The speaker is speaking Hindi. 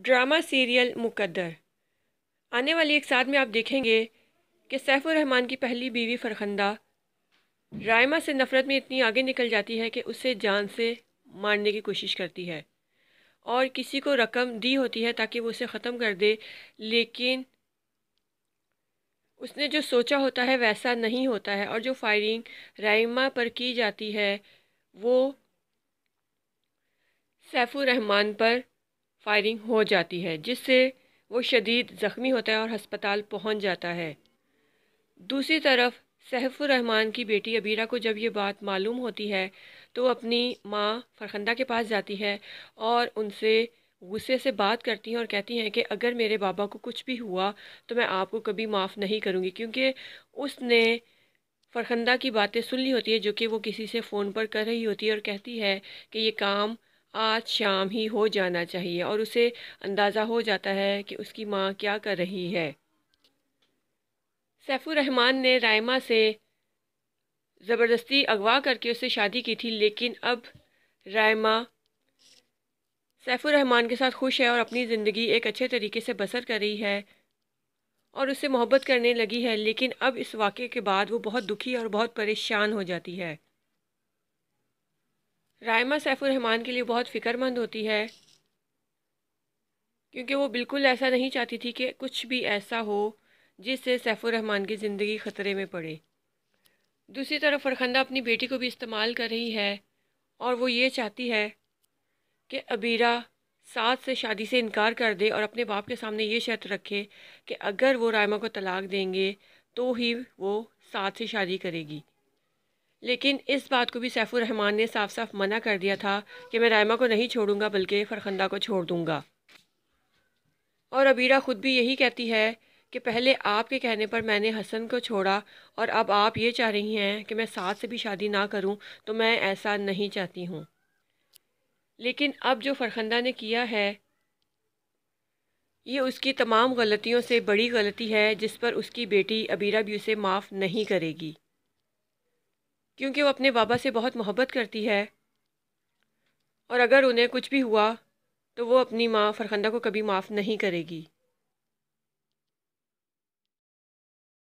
ड्रामा सीरियल मुकद्दर आने वाली एक साथ में आप देखेंगे कि सैफुर रहमान की पहली बीवी फरखंदा रायमा से नफ़रत में इतनी आगे निकल जाती है कि उसे जान से मारने की कोशिश करती है और किसी को रकम दी होती है ताकि वो उसे ख़त्म कर दे लेकिन उसने जो सोचा होता है वैसा नहीं होता है और जो फायरिंग रायमा पर की जाती है वो सैफुर रहमान पर फायरिंग हो जाती है जिससे वो शदीद ज़ख्मी होता है और हस्पताल पहुंच जाता है दूसरी तरफ सैफुररहमान की बेटी अबीरा को जब ये बात मालूम होती है तो अपनी माँ फरखंदा के पास जाती है और उनसे गुस्से से बात करती हैं और कहती हैं कि अगर मेरे बाबा को कुछ भी हुआ तो मैं आपको कभी माफ़ नहीं करूँगी क्योंकि उसने फरखंदा की बातें सुन ली होती है जो कि वो किसी से फ़ोन पर कर रही होती है और कहती है कि ये काम आज शाम ही हो जाना चाहिए और उसे अंदाज़ा हो जाता है कि उसकी माँ क्या कर रही है सैफुर रहमान ने रायमा से ज़बरदस्ती अगवा करके उससे शादी की थी लेकिन अब रायमा सैफुर रहमान के साथ खुश है और अपनी ज़िंदगी एक अच्छे तरीके से बसर कर रही है और उससे मोहब्बत करने लगी है लेकिन अब इस वाक़े के बाद वो बहुत दुखी और बहुत परेशान हो जाती है रायमा रहमान के लिए बहुत फ़िक्रमंद होती है क्योंकि वो बिल्कुल ऐसा नहीं चाहती थी कि कुछ भी ऐसा हो जिससे सैफुररहमान की ज़िंदगी ख़तरे में पड़े दूसरी तरफ फरखंदा अपनी बेटी को भी इस्तेमाल कर रही है और वो ये चाहती है कि अबीरा साथ से शादी से इनकार कर दे और अपने बाप के सामने ये शर्त रखे कि अगर वो रायमा को तलाक देंगे तो ही वो साथ से शादी करेगी लेकिन इस बात को भी सैफुर रहमान ने साफ साफ मना कर दिया था कि मैं रायमा को नहीं छोड़ूंगा बल्कि फरखंदा को छोड़ दूंगा और अबीरा ख़ुद भी यही कहती है कि पहले आपके कहने पर मैंने हसन को छोड़ा और अब आप ये चाह रही हैं कि मैं साथ से भी शादी ना करूं तो मैं ऐसा नहीं चाहती हूं लेकिन अब जो फरखंदा ने किया है ये उसकी तमाम गलतियों से बड़ी गलती है जिस पर उसकी बेटी अबीरा भी उसे माफ़ नहीं करेगी क्योंकि वो अपने बाबा से बहुत मोहब्बत करती है और अगर उन्हें कुछ भी हुआ तो वो अपनी माँ फरखंदा को कभी माफ़ नहीं करेगी